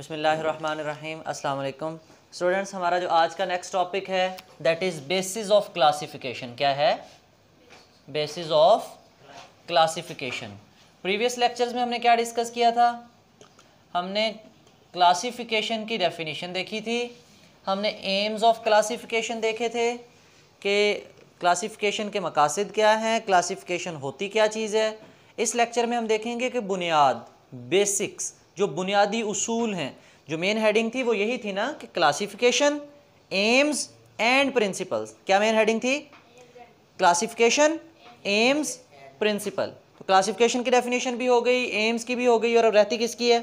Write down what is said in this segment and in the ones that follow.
बसमीम अल्लाम स्टूडेंट्स हमारा जो आज का नेक्स्ट टॉपिक है that is basis of classification क्या है basis of classification previous lectures में हमने क्या डिस्कस किया था हमने क्लासिफिकेशन की डेफिनेशन देखी थी हमने एम्स ऑफ क्लासिफिकेशन देखे थे कि क्लासिफिकेशन के मकासद क्या हैं क्लासिफिकेशन होती क्या चीज़ है इस लेक्चर में हम देखेंगे कि बुनियाद बेसिक्स जो बुनियादी उसूल हैं जो मेन हेडिंग थी वो यही थी ना कि क्लासिफिकेशन एम्स एंड प्रिंसिपल्स क्या मेन हेडिंग थी क्लासिफिकेशन एम्स प्रिंसिपल तो क्लासिफिकेशन की डेफिनेशन भी हो गई एम्स की भी हो गई और अब रहती किसकी है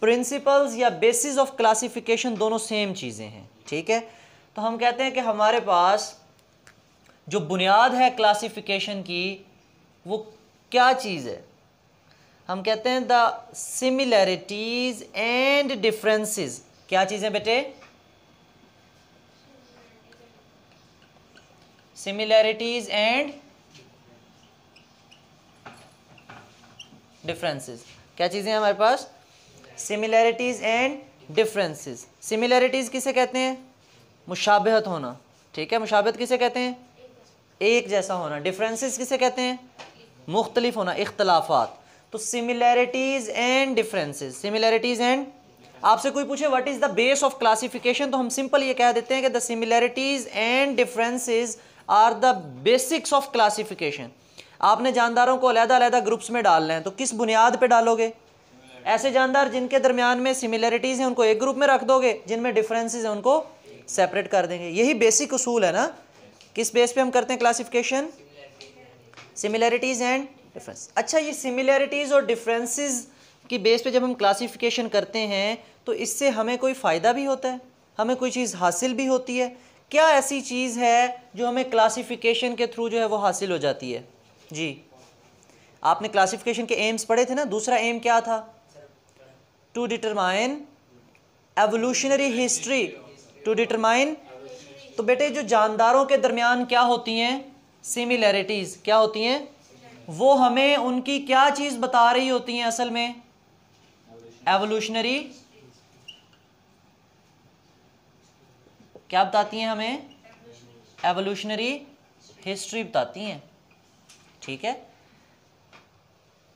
प्रिंसिपल्स या बेसिस ऑफ क्लासिफिकेशन दोनों सेम चीज़ें हैं ठीक है तो हम कहते हैं कि हमारे पास जो बुनियाद है क्लासिफिकेशन की वो क्या चीज़ है हम कहते हैं द सिमिलैरिटीज एंड डिफरेंसेस क्या चीज़ें बेटे सिमिलैरिटीज एंड डिफरेंसेस क्या चीज़ें हमारे पास सिमिलैरिटीज एंड डिफरेंसेस सिमिलैरिटीज किसे कहते हैं मुशाबहत होना ठीक है मुशाबहत किसे कहते हैं एक जैसा होना डिफरेंसेस किसे कहते हैं मुख्तलिफ होना इख्तलाफात तो similarities and differences similarities and आपसे कोई पूछे what is the base of classification तो हम सिंपल ये कह देते हैं कि the similarities and differences are the basics of classification आपने जानदारों को अलहदा अलहदा ग्रुप्स में डालना है तो किस बुनियाद पर डालोगे ऐसे जानदार जिनके दरमियान में सिमिलैरिटीज़ हैं उनको एक ग्रुप में रख दोगे जिनमें डिफरेंसेज हैं उनको सेपरेट कर देंगे यही बेसिक उसूल है ना किस बेस पे हम करते हैं क्लासिफिकेशन सिमिलैरिटीज़ एंड डिफरेंस अच्छा ये सिमिलैरिटीज़ और डिफरेंसेस की बेस पे जब हम क्लासिफिकेशन करते हैं तो इससे हमें कोई फ़ायदा भी होता है हमें कोई चीज़ हासिल भी होती है क्या ऐसी चीज़ है जो हमें क्लासिफिकेशन के थ्रू जो है वो हासिल हो जाती है जी आपने क्लासिफिकेशन के एम्स पढ़े थे ना दूसरा एम क्या था to determine evolutionary history to determine तो बेटे जो जानदारों के दरमियान क्या होती हैं सिमिलैरिटीज़ क्या होती हैं वो हमें उनकी क्या चीज़ बता रही होती हैं असल में एवोल्यूशनरी क्या बताती हैं हमें एवोल्यूशनरी हिस्ट्री बताती हैं ठीक है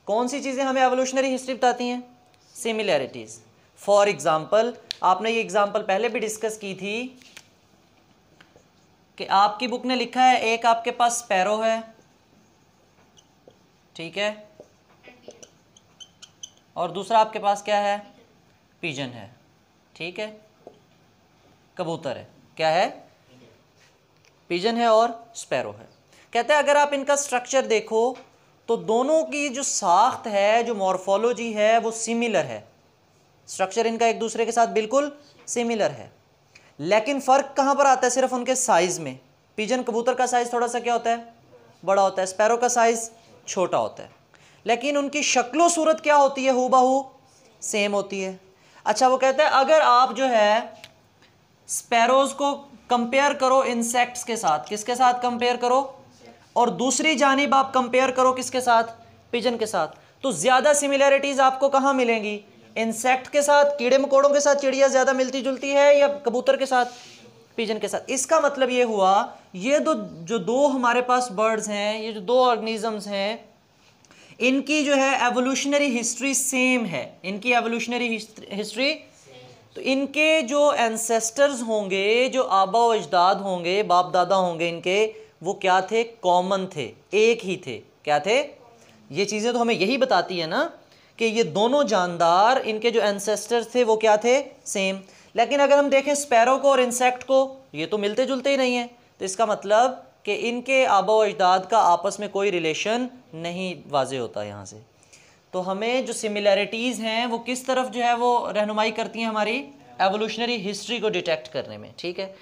कौन सी चीज़ें हमें एवोल्यूशनरी हिस्ट्री बताती हैं सिमिलैरिटीज़ फॉर एग्ज़ाम्पल आपने ये एग्ज़ाम्पल पहले भी डिस्कस की थी कि आपकी बुक ने लिखा है एक आपके पास स्पैरो है ठीक है और दूसरा आपके पास क्या है पिजन है ठीक है कबूतर है क्या है पिजन है और स्पैरो है कहते हैं अगर आप इनका स्ट्रक्चर देखो तो दोनों की जो साख्त है जो मॉर्फोलॉजी है वो सिमिलर है स्ट्रक्चर इनका एक दूसरे के साथ बिल्कुल सिमिलर है लेकिन फ़र्क कहाँ पर आता है सिर्फ उनके साइज़ में पिजन कबूतर का साइज़ थोड़ा सा क्या होता है बड़ा होता है स्पैरो का साइज़ छोटा होता है लेकिन उनकी शक्लो सूरत क्या होती है हु बहू सेम होती है अच्छा वो कहते हैं अगर आप जो है स्पैरोज को कंपेयर करो इंसेक्ट्स के साथ किसके साथ कंपेयर करो और दूसरी जानब आप कंपेयर करो किसके साथ पिजन के साथ तो ज़्यादा सिमिलैरिटीज़ आपको कहाँ मिलेंगी इंसेक्ट के साथ कीड़े मकोड़ों के साथ चिड़िया ज़्यादा मिलती जुलती है या कबूतर के साथ पिजन के साथ इसका मतलब ये हुआ ये दो जो दो हमारे पास बर्ड्स हैं ये जो दो ऑर्गेनिजम्स हैं इनकी जो है एवोल्यूशनरी हिस्ट्री सेम है इनकी एवोल्यूशनरी हिस्ट्री तो इनके जो एंसेस्टर्स होंगे जो आबा अजदाद होंगे बाप दादा होंगे इनके वो क्या थे कॉमन थे एक ही थे क्या थे ये चीज़ें तो हमें यही बताती है ना कि ये दोनों जानदार इनके जो एंसेस्टर्स थे वो क्या थे सेम लेकिन अगर हम देखें स्पैरो को और इंसेक्ट को ये तो मिलते जुलते ही नहीं है तो इसका मतलब कि इनके आबा व अजदाद का आपस में कोई रिलेशन नहीं वाज होता यहाँ से तो हमें जो सिमिलैरिटीज़ हैं वो किस तरफ जो है वो रहनुमाई करती हैं हमारी एवोल्यूशनरी हिस्ट्री को डिटेक्ट करने में ठीक है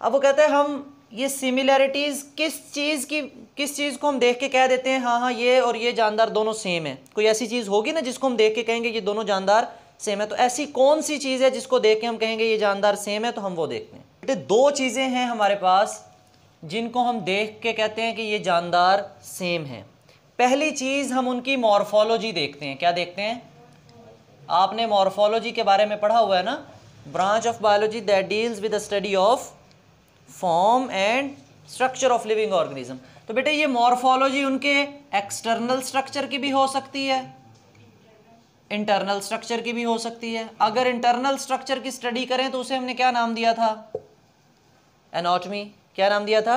अब वो कहते हैं हम ये सिमिलैरिटीज़ किस चीज़ की किस चीज़ को हम देख के कह देते हैं हाँ हाँ ये और ये जानदार दोनों सेम है कोई ऐसी चीज़ होगी ना जिसको हम देख के कहेंगे ये दोनों जानदार सेम है तो ऐसी कौन सी चीज़ है जिसको देख के हम कहेंगे ये जानदार सेम है तो हम वो देखते हैं बेटे तो दो चीज़ें हैं हमारे पास जिनको हम देख के कहते हैं कि ये जानदार सेम है पहली चीज़ हम उनकी मॉर्फोलॉजी देखते हैं क्या देखते हैं आपने मॉर्फोलॉजी के बारे में पढ़ा हुआ है ना branch of biology that deals with the study of form and structure of living organism तो बेटे ये मॉर्फोलॉजी उनके एक्सटर्नल स्ट्रक्चर की भी हो सकती है इंटरनल स्ट्रक्चर की भी हो सकती है अगर इंटरनल स्ट्रक्चर की स्टडी करें तो उसे हमने क्या नाम दिया था एनाटमी क्या नाम दिया था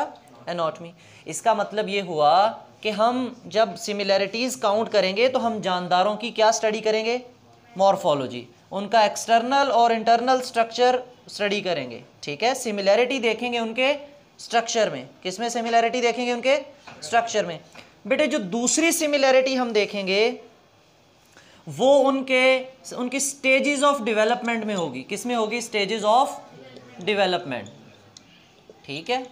एनाटमी इसका मतलब ये हुआ कि हम जब सिमिलैरिटीज़ काउंट करेंगे तो हम जानदारों की क्या स्टडी करेंगे मॉर्फोलॉजी उनका एक्सटर्नल और इंटरनल स्ट्रक्चर स्टडी करेंगे ठीक है सिमिलैरिटी देखेंगे उनके स्ट्रक्चर में किस में सिमिलैरिटी देखेंगे उनके स्ट्रक्चर में बेटे जो दूसरी सिमिलैरिटी हम देखेंगे वो उनके उनकी स्टेजेस ऑफ डेवलपमेंट में होगी किस में होगी स्टेजेस ऑफ डेवलपमेंट ठीक है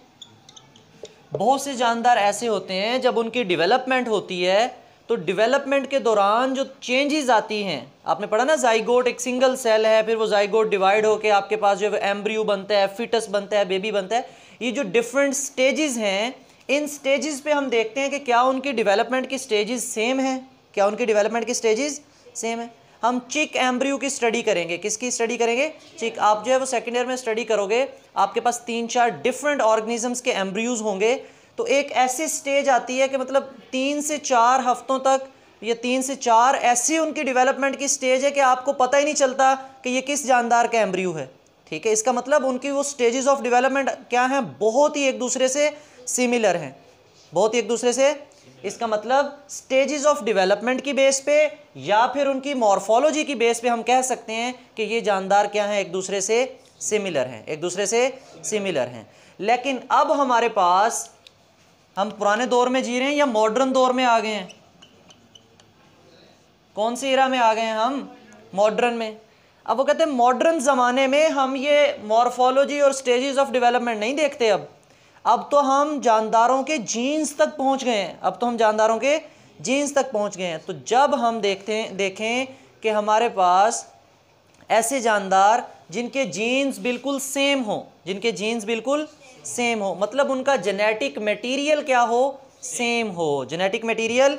बहुत से जानदार ऐसे होते हैं जब उनकी डेवलपमेंट होती है तो डेवलपमेंट के दौरान जो चेंजेस आती हैं आपने पढ़ा ना जाइगोट एक सिंगल सेल है फिर वो जाइगोट डिवाइड होकर आपके पास जो एम्ब्रियो बनता है फिटस बनता है बेबी बनता है ये जो डिफरेंट स्टेजेस हैं इन स्टेजेस पे हम देखते हैं कि क्या उनकी डेवलपमेंट की स्टेजेस सेम है क्या उनकी डेवलपमेंट की स्टेजेस सेम है हम चिक एम्ब्रियो की स्टडी करेंगे किसकी स्टडी करेंगे चिक आप जो है वो सेकेंड ईयर में स्टडी करोगे आपके पास तीन चार डिफरेंट ऑर्गेनिजम्स के एम्ब्रियोज होंगे तो एक ऐसी स्टेज आती है कि मतलब तीन से चार हफ्तों तक या तीन से चार ऐसी उनकी डेवलपमेंट की स्टेज है कि आपको पता ही नहीं चलता कि ये किस जानदार का एम्ब्रियो है ठीक है इसका मतलब उनकी वो स्टेजेस ऑफ डेवलपमेंट क्या हैं बहुत ही एक दूसरे से सिमिलर हैं बहुत ही एक दूसरे से इसका मतलब स्टेजेस ऑफ डेवलपमेंट की बेस पे या फिर उनकी मॉर्फोलॉजी की बेस पे हम कह सकते हैं कि ये जानदार क्या हैं एक दूसरे से सिमिलर हैं एक दूसरे से सिमिलर हैं लेकिन अब हमारे पास हम पुराने दौर में जी रहे हैं या मॉडर्न दौर में आ गए हैं कौन सी इरा में आ गए हैं हम मॉडर्न में अब वो कहते हैं मॉडर्न ज़माने में हम ये मॉर्फोलॉजी और स्टेजेस ऑफ डेवलपमेंट नहीं देखते अब अब तो हम जानदारों के जीन्स तक पहुंच गए हैं अब तो हम जानदारों के जीन्स तक पहुंच गए हैं तो जब हम देखते देखें कि हमारे पास ऐसे जानदार जिनके जीन्स बिल्कुल सेम हो जिनके जीन्स बिल्कुल सेम हो मतलब उनका जेनेटिक मटेरियल क्या हो सेम हो genetic material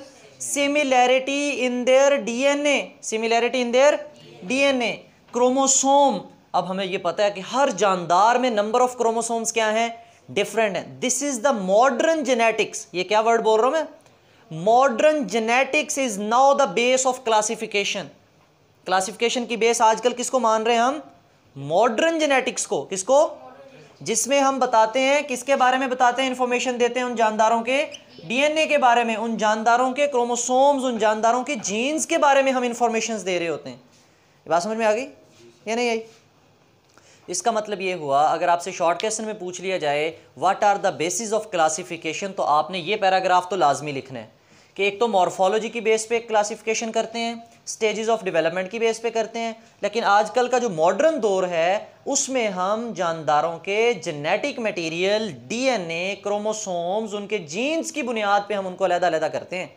similarity in their DNA similarity in their DNA chromosome अब हमें ये पता है कि हर जानदार में नंबर ऑफ क्रोमोसोम्स क्या हैं डिफरेंट है this is the modern genetics ये क्या वर्ड बोल रहा हूं मैं modern genetics is now the base of classification classification की बेस आजकल किसको मान रहे हैं हम मॉडर्न जेनेटिक्स को किसको जिसमें हम बताते हैं किसके बारे में बताते हैं इंफॉर्मेशन देते हैं उन जानदारों के डीएनए के बारे में उन जानदारों के क्रोमोसोम्स उन जानदारों के जीन्स के बारे में हम इंफॉर्मेशन दे रहे होते हैं बात समझ में आ गई या नहीं आई इसका मतलब ये हुआ अगर आपसे शॉर्ट क्वेश्चन में पूछ लिया जाए what are the basis of classification तो आपने ये पैराग्राफ तो लाजमी लिखना है कि एक तो मॉर्फोलॉजी की बेस पे क्लासिफिकेशन करते हैं स्टेजेस ऑफ डेवलपमेंट की बेस पे करते हैं लेकिन आजकल का जो मॉडर्न दौर है उसमें हम जानदारों के जेनेटिक मटेरियल डीएनए क्रोमोसोम्स उनके जीन्स की बुनियाद पे हम उनको अलहदा अलहदा करते हैं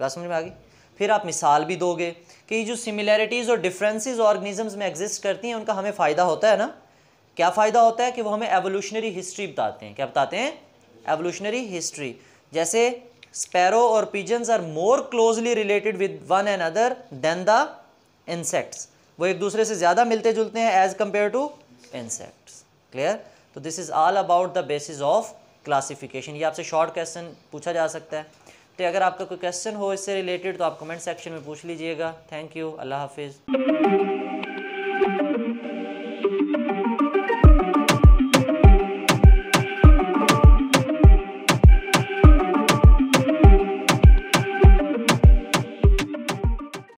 बात समझ में आ गई फिर आप मिसाल भी दोगे कि जो सिमिलैरिटीज़ और डिफरेंसेस ऑर्गेनिजम्स में एग्जिस्ट करती हैं उनका हमें फ़ायदा होता है ना क्या फ़ायदा होता है कि वो हमें एवोल्यूशनरी हिस्ट्री बताते हैं क्या बताते हैं एवोल्यूशनरी हिस्ट्री जैसे स्पैरो और pigeons are more closely related with one and other than the insects वो एक दूसरे से ज़्यादा मिलते जुलते हैं as compare to insects clear तो this is all about the basis of classification ये आपसे शॉर्ट क्वेश्चन पूछा जा सकता है तो अगर आपका कोई क्वेश्चन हो इससे रिलेटेड तो आप कमेंट सेक्शन में पूछ लीजिएगा थैंक यू अल्लाह हाफिज़